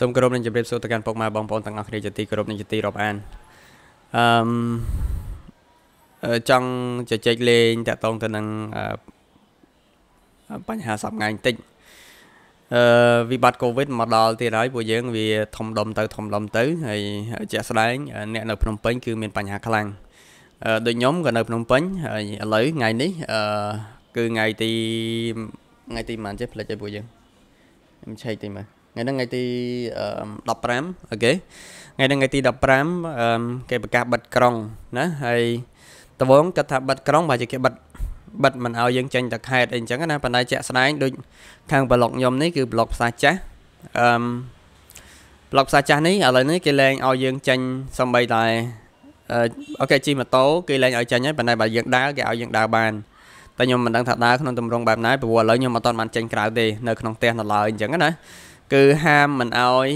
សូមគោរពនឹងជម្រាបសួរទៅកាន់ពុកម៉ែបងប្អូនទាំងអស់គ្នាជាទីគោរពនិងជាទីរាប់អានអឺចង់ជជែកលេងតាក់ទងទៅនឹងបញ្ហាសប្ងៃបន្តិចអឺវិបត្តិ Covid មកដល់ទៀតហើយពួកយើងវាធំដុំទៅធំដុំទៅហើយជាក់ស្ដែងអ្នកនៅភ្នំពេញគឺមានបញ្ហាខ្លាំងអឺដូចខ្ញុំក៏នៅភ្នំពេញហើយឥឡូវថ្ងៃនេះអឺគឺថ្ងៃទីថ្ងៃទីប៉ុន្មានចេះផ្លេចឲ្យពួកយើងខ្ញុំឆែកតិចមើលថ្ងៃហ្នឹងថ្ងៃទី15អូខេថ្ងៃហ្នឹងថ្ងៃទី15គេប្រកាសបិទក្រុងណាហើយតវងគាត់ថាបិទក្រុងបើជាគេបិទបិទមិនឲ្យយើងចេញទៅខេត្តអីអញ្ចឹងណាប៉ុន្តែជាក់ស្ដែងដូច ខាងប្លុកខ្ញុំនេះគឺប្លុកផ្សារចាស់អឺមប្លុកផ្សារចាស់នេះឥឡូវនេះគេលែងឲ្យយើងចេញសំបីតែអូខេជិះម៉ូតូគេលែងឲ្យចេញហើយប៉ុន្តែបើយើងដើរគេឲ្យយើងដើរបានតែខ្ញុំមិនដឹងថាដើរក្នុងទម្រង់បែបណាព្រោះឥឡូវខ្ញុំអត់ទាន់បានចេញក្រៅទេនៅក្នុងផ្ទះនៅឡើយអញ្ចឹងណាគឺហាមមិនអោយ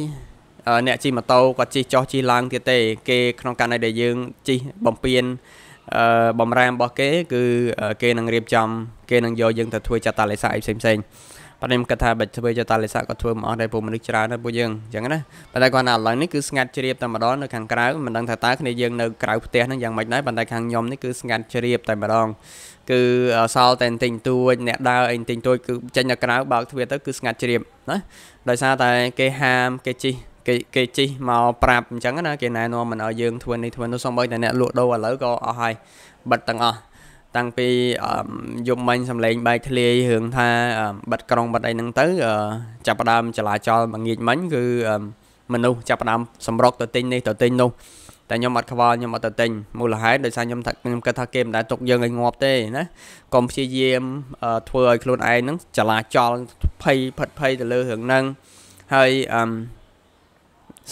អ្នកជិះម៉ូតូគាត់ជិះចុះជិះឡើងទៀតទេគេក្នុងករណីដែលយើងជិះបំពេញអឺបំរាមរបស់គេ គឺគេនឹងរៀបចំ គេនឹងយកយើងទៅធ្វើចតាឡេសាអីផ្សេងផ្សេងៗប៉ុន្តែខ្ញុំគិតថាបើធ្វើយកតាលេសាក៏ធ្វើមិនអស់ដែរព្រោះមនុស្សច្រើនដែរពួកយើងអញ្ចឹងណាប៉ុន្តែគាត់ណាឥឡូវនេះគឺស្ងាត់ជ្រាបតែម្ដងនៅខាងក្រៅមិនដឹងថាតើគ្នាយើងនៅក្រៅផ្ទះហ្នឹងយ៉ាងម៉េចដែរប៉ុន្តែខាងខ្ញុំនេះគឺស្ងាត់ជ្រាបតែម្ដងគឺសល់តែទិញទួចអ្នកដើរអីទិញទួចគឺចេញទៅក្រៅបើកទ្វារទៅគឺស្ងាត់ជ្រាបណាដោយសារតែគេហាមគេជិះគេគេជីមកប្រាប់អញ្ចឹងណាគេណែនាំមិនឲ្យយើងធ្វើនេះធ្វើនោះសូម្បីតែអ្នកលក់ដូរឥឡូវក៏អស់ហើយបិទទាំងអស់តាំងពីយប់មិញសំឡេងបែកធ្លាយរឿងថាបាត់ក្រុងបាត់អីហ្នឹងទៅចាប់ផ្ដើមចលាចលមកងាកមិញគឺមនុស្សចាប់ផ្ដើមសម្រុកទៅទិញនេះទៅទិញនោះតែខ្ញុំអត់ខ្វល់ខ្ញុំអត់ទៅទិញមូលហេតុដោយសារខ្ញុំថាខ្ញុំគិតថាគេមិនដែលទុកយើងឲ្យងាប់ទេណាកុំព្យាយាមធ្វើឲ្យខ្លួនឯងហ្នឹងចលាចលភ័យផិតភ័យទៅលើរឿងហ្នឹងហើយអឺ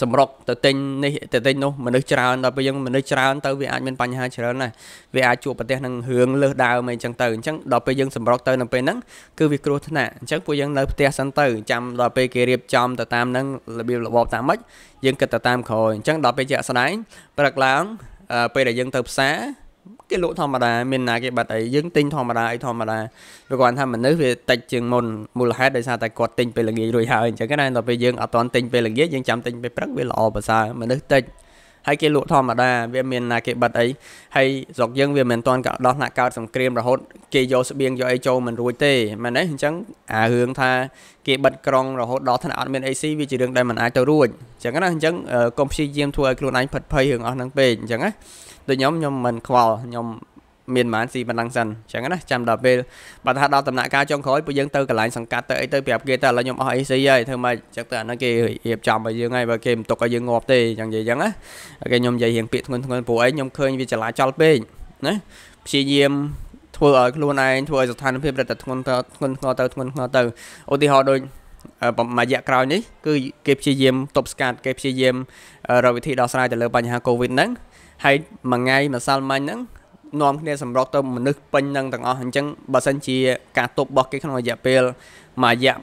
សម្រុកទៅទិញនេះទៅទិញនោះមនុស្សច្រើនដល់ពេលយើងមនុស្សច្រើនទៅវាអាចមានបញ្ហាច្រើនណាស់វាអាចជួបប្រទះនឹងរឿងលើសដើមអីចឹងទៅអញ្ចឹងដល់ពេលយើងសម្រុកទៅនៅពេលហ្នឹងគឺវាគ្រោះថ្នាក់អញ្ចឹងពួកយើងនៅផ្ទះសិនទៅចាំដល់ពេលគេរៀបចំទៅតាមហ្នឹងរបៀបរបបតាមម៉េចយើងគិតទៅតាមក្រោយអញ្ចឹងដល់ពេលជាក់ស្ដែងព្រឹកឡើងពេលដែលយើងទៅផ្សារគេលក់ធម្មតាមានណាគេបាត់អីយើងទិញធម្មតាអីធម្មតាព្រោះគាត់ថាមនុស្សវាតិចជាងមុនមូលហេតុដោយសារតែគាត់ទិញពេលល្ងាចរួចហើយអញ្ចឹងណាដល់ពេលយើងអត់តន់ទិញពេលល្ងាចយើងចាំទិញពេលព្រឹកវាល្អប្រសើរមនុស្សតិចហើយគេលក់ធម្មតាវាមានណាគេបិទអីហើយស្រុកយើងវាមិនទាន់ក៏ដោះណាក់កើតសង្គ្រាមរហូតគេយកស្បៀងយកអីចូលមិនរួចទេមែនទេអញ្ចឹងអារឿងថាគេបិទក្រុងរហូតដល់ថ្នាក់អត់មានអីស៊ីវាជារឿងដែលមិនអាចទៅរួចអញ្ចឹងណាអញ្ចឹងកុំព្យាយាមធ្វើឲ្យខ្លួនឯងផិតភ័យរឿងអស់ហ្នឹងពេកអញ្ចឹងណាដូចខ្ញុំខ្ញុំមិនខ្វល់ខ្ញុំមានប្រហែលស៊ីប៉ុណ្ណឹងសិនអញ្ចឹងណាចាំដល់ពេលបើថាដល់ដំណាក់កាលចុងក្រោយពួកយើងទៅកន្លែងសង្កាត់ទៅអីទៅប្រាប់គេថាឥឡូវខ្ញុំអស់អីស៊ីហើយធ្វើម៉េចអញ្ចឹងទៅអាហ្នឹងគេរៀបចំឲ្យយើងហើយបើគេមិនទុកឲ្យយើងងាប់ទេអញ្ចឹងនិយាយអញ្ចឹងណាគេខ្ញុំនិយាយរៀងពាក្យធ្ងន់ធ្ងរព្រោះអីខ្ញុំឃើញវាចលាចលពេកណាព្យាយាមធ្វើឲ្យខ្លួនឯងធ្វើឲ្យស្ថានភាពរត់តែធ្ងន់ទៅធ្ងន់ធ្ងរទៅធ្ងន់ធ្ងរទៅឧទាហរណ៍ដូចមួយរយៈក្រោយនេះគឺគេព្យាយាមទប់ស្កាត់គេព្យាយាមរកវិធីដោះស្រាយទៅលើបញ្ហា Covid ហ្នឹងហើយមួយថ្ងៃម្សិលមិញហ្នឹងនាំគ្នាសម្រុកទៅមនុស្សពេញនឹងទាំងអស់អញ្ចឹងបើសិនជាការទប់របស់គេក្នុងរយៈពេលមួយរយៈ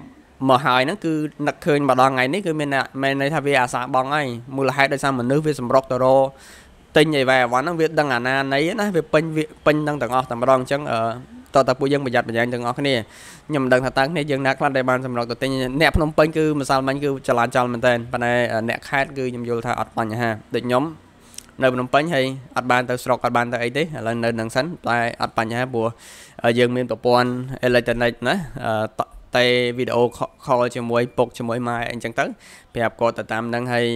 មកហើយហ្នឹងគឺនឹកឃើញម្ដងថ្ងៃនេះគឺមានមានន័យថាវាអាសាបងហើយមូលហេតុដោយសារមនុស្សវាសម្រុកទៅរកទិញអីវ៉ែអវ៉ាន់ហ្នឹងវាដឹងអាណាណីណាវាពេញវាពេញនឹងទាំងអស់តែម្ដងអញ្ចឹងអឺតើតើពួកយើងប្រយ័ត្នប្រយែងទាំងអស់គ្នាខ្ញុំមិនដឹងថាតើគ្នាយើងណាខ្លះដែលបានសម្រុកទៅទិញអ្នកភ្នំពេញគឺម្សិលមិញគឺចលាចលមែនតើប៉ុន្តែអ្នកខេត្តគឺខ្ញុំយល់ថាអត់បញ្ហាដូចខ្ញុំនៅភ្នំពេញហើយអត់បានទៅស្រុកអត់បានទៅអីទេឥឡូវនៅនឹងសិនតែអត់បញ្ហាព្រោះយើងមានប្រព័ន្ធអេឡិចត្រូនិកណាតែវីដេអូខលជាមួយពុកជាមួយម៉ែអីចឹងទៅប្រាប់គាត់ទៅតាមនឹងហើយ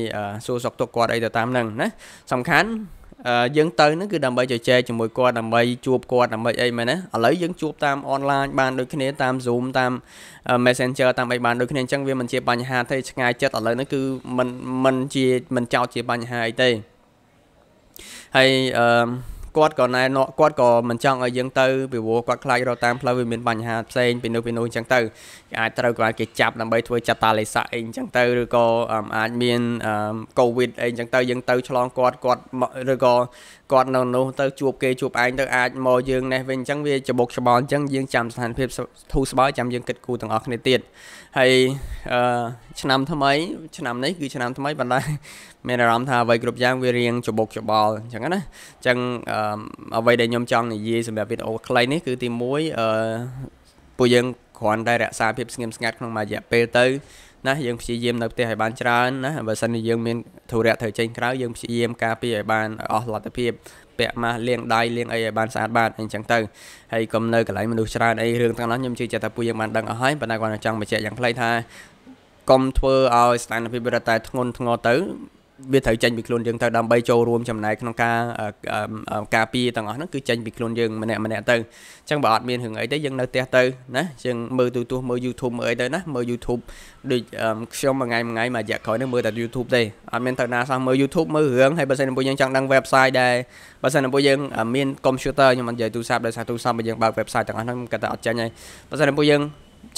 សួរសុខទុក្ខគាត់អីទៅតាមនឹងណាសំខាន់យើងទៅនឹងគឺដើម្បីជជែកជាមួយគាត់ដើម្បីជួបគាត់ដើម្បីអីមែនណាឥឡូវយើងជួបតាមអនឡាញបានដូចគ្នាតាម Zoom តាម Messenger តាមអីបានដូចគ្នាអញ្ចឹងវាមិនជាបញ្ហាទេឆ្ងាយចិត្តឥឡូវនេះគឺមិនមិនជាមិនចោតជាបញ្ហាអីទេ Hi, um, គាត់ក៏ណែនាំគាត់ក៏មិនចង់ឲ្យយើងទៅពីព្រោះគាត់ខ្លាចរត់តាមផ្លូវវាមានបញ្ហាផ្សេងពីនោះពីនោះអញ្ចឹងទៅអាចត្រូវគាត់គេចាប់ដើម្បីធ្វើចតាលេសាអីអញ្ចឹងទៅឬក៏អាចមានកូវីដអីអញ្ចឹងទៅយើងទៅឆ្លងគាត់គាត់ឬក៏គាត់នៅនោះទៅជួបគេជួបឯងទៅអាចមកយើងនេះវិញអញ្ចឹងវាច្បុកច្បល់អញ្ចឹងយើងចាំស្ថានភាពធូរស្បើយចាំយើងគិតគូរទាំងអស់គ្នាទៀតហើយអឺឆ្នាំថ្មីឆ្នាំនេះគឺឆ្នាំថ្មីបណ្ដាមានអារម្មណ៍ថាអ្វីគ្រប់យ៉ាងវារៀងច្បុកច្បល់អញ្ចឹងណាអញ្ចឹងអឺអ្វីដែលខ្ញុំចង់និយាយសម្រាប់វីដេអូខ្លីនេះគឺទី1អឺពួកយើងគ្រាន់តែរក្សាភាពស្ងៀមស្ងាត់ក្នុងមួយរយៈពេលទៅណាយើងព្យាយាមនៅផ្ទះឲ្យបានច្រើនណាបើសិនជាយើងមានធុរៈត្រូវចេញក្រៅយើងព្យាយាមការពារឲ្យបានអស់លទ្ធភាពពាក់ម៉ាស់លាងដៃលាងអីឲ្យបានស្អាតបាតអីចឹងទៅហើយកុំនៅកន្លែងមនុស្សច្រើនអីរឿងទាំងនោះខ្ញុំជឿចិត្តថាពួកយើងបានដឹងអស់ហើយប៉ុន្តែគាត់ចង់បញ្ជាក់យ៉ាងខ្លីថាកុំធ្វើឲ្យស្ថានភាពរដ្ឋតែធ្ងន់ធ្ងរទៅវាត្រូវចេញពីខ្លួនយើងទៅដើម្បីចូលរួមចំណែកក្នុងការការពារទាំងអស់ហ្នឹងគឺចេញពីខ្លួនយើងម្នាក់ម្នាក់ទៅអញ្ចឹងបើអត់មានរឿងអីទេយើងនៅផ្ទះទៅណាយើងមើលទូទាស់មើល YouTube មើលអីទៅណាមើល YouTube ដូចខ្ញុំមួយថ្ងៃមួយថ្ងៃមួយរយៈក្រោយនេះមើលតែ YouTube ទេអត់មានទៅណាសោះមើល YouTube មើលរឿងហើយបើសិនបើយើងចង់ដឹង website ដែរបើសិនបើយើងមានកុំព្យូទ័រខ្ញុំមិននិយាយទូរស័ព្ទដោយសារទូរស័ព្ទយើងបើក website ទាំងអស់ហ្នឹងគាត់តែអត់ចាញ់ហើយបើសិនបើយើង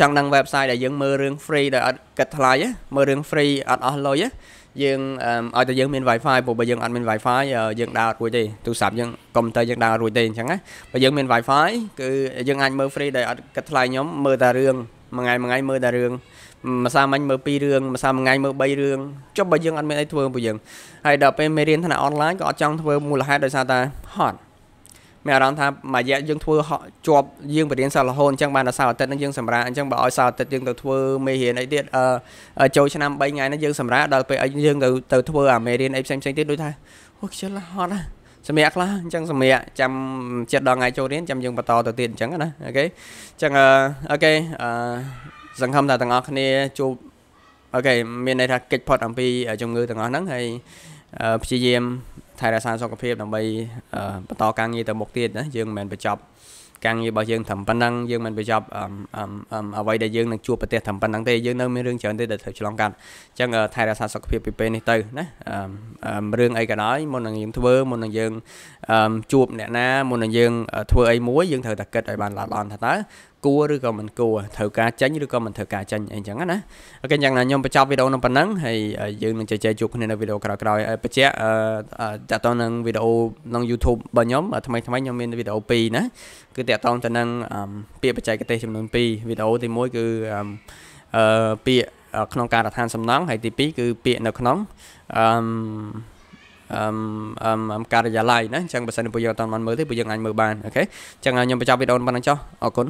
ចង់ដឹង website ដែលយើងមើលរឿង free ដែលអត់កាត់ថ្លៃមើលរឿង free អត់អស់លុយយើងឲ្យតែយើងមាន Wi-Fi ព្រោះបើយើងអត់មាន Wi-Fi យើងដើរអត់រួចទេទូរស័ព្ទយើងកុំព្យូទ័រយើងដើរអត់រួចទេអញ្ចឹងណាបើយើងមាន Wi-Fi គឺយើងអាចមើល free ដោយអត់គិតថ្លៃខ្ញុំមើលតែរឿងមួយថ្ងៃមួយថ្ងៃមើលតែរឿងមួយសាមិញមើល2រឿងមួយសាមួយថ្ងៃមើល3រឿងចុះបើយើងអត់មានអីធ្វើពួកយើងហើយដល់ពេលមេរៀនថ្នាក់អនឡាញក៏អត់ចង់ធ្វើមូលហេតុដោយសារតែហត់មានអារម្មណ៍ថាមួយរយៈយើងធ្វើជាប់យើងបរៀនសាររហូតអញ្ចឹងបានដល់សៅរ៍អាទិត្យហ្នឹងយើងសម្រាប់អញ្ចឹងបើឲ្យសៅរ៍អាទិត្យយើងទៅធ្វើមេរៀនអីទៀតអឺចូលឆ្នាំ3ថ្ងៃហ្នឹងយើងសម្រាប់ដល់ពេលអីយើងទៅទៅធ្វើអាមេរៀនអីផ្សេងផ្សេងទៀតដូចថាអូខ្ជិលហត់ណាសម្រាប់ខ្លះអញ្ចឹងសម្រាប់ចាំចិត្តដល់ថ្ងៃចូលរៀនចាំយើងបន្តទៅទៀតអញ្ចឹងណាអូខេអញ្ចឹងអូខេអឺសង្ឃឹមថាទាំងអស់គ្នាជួបអូខេមានន័យថាកិច្ចផុតអំពីជំងឺទាំងអស់ហ្នឹងហើយព្យាយាមថែរក្សាសុខភាពដើម្បីបន្តការងារទៅមុខទៀតណាយើងមិនមែនបញ្ចប់ការងាររបស់យើងត្រឹមប៉ុណ្ណឹងយើងមិនបញ្ចប់អ្វីដែលយើងនឹងជួបប្រទេសត្រឹមប៉ុណ្ណឹងទេយើងនៅមានរឿងច្រើនទៀតដែលត្រូវឆ្លងកាត់អញ្ចឹងថែរក្សាសុខភាពពីពេលនេះទៅណារឿងអីក៏ដោយមុននឹងយើង ធ្វើមុននឹងយើងជួបអ្នកណាមុននឹងយើងធ្វើអីមួយយើងត្រូវតែគិតឲ្យបានល្អល្អថាតើគួរឬក៏មិនគួរត្រូវការចាញ់ឬក៏មិនត្រូវការចាញ់អីចឹងណាអូខេយ៉ាងណាខ្ញុំបញ្ចប់វីដេអូនឹងប៉ុណ្ណឹងហើយយើងនឹងជជែកជួបគ្នានៅវីដេអូក្រោយៗបញ្ជាក់តកតងនឹងវីដេអូក្នុង YouTube របស់ខ្ញុំថ្មីថ្មីខ្ញុំមានវីដេអូ2ណាគឺតកតងទៅនឹងពាក្យបច្ចេកទេសចំនួន2វីដេអូទី1គឺអឺពាក្យក្នុងការរដ្ឋាន សំណងហើយទី2គឺពាក្យនៅក្នុងអឺអឺអឺការិយាល័យណាអញ្ចឹងបើសិនពួកយើងអត់បានមើលទេពួកយើងអាចមើលបានអូខេអញ្ចឹងខ្ញុំបញ្ចប់វីដេអូប៉ុណ្ណឹងចុះអរគុណ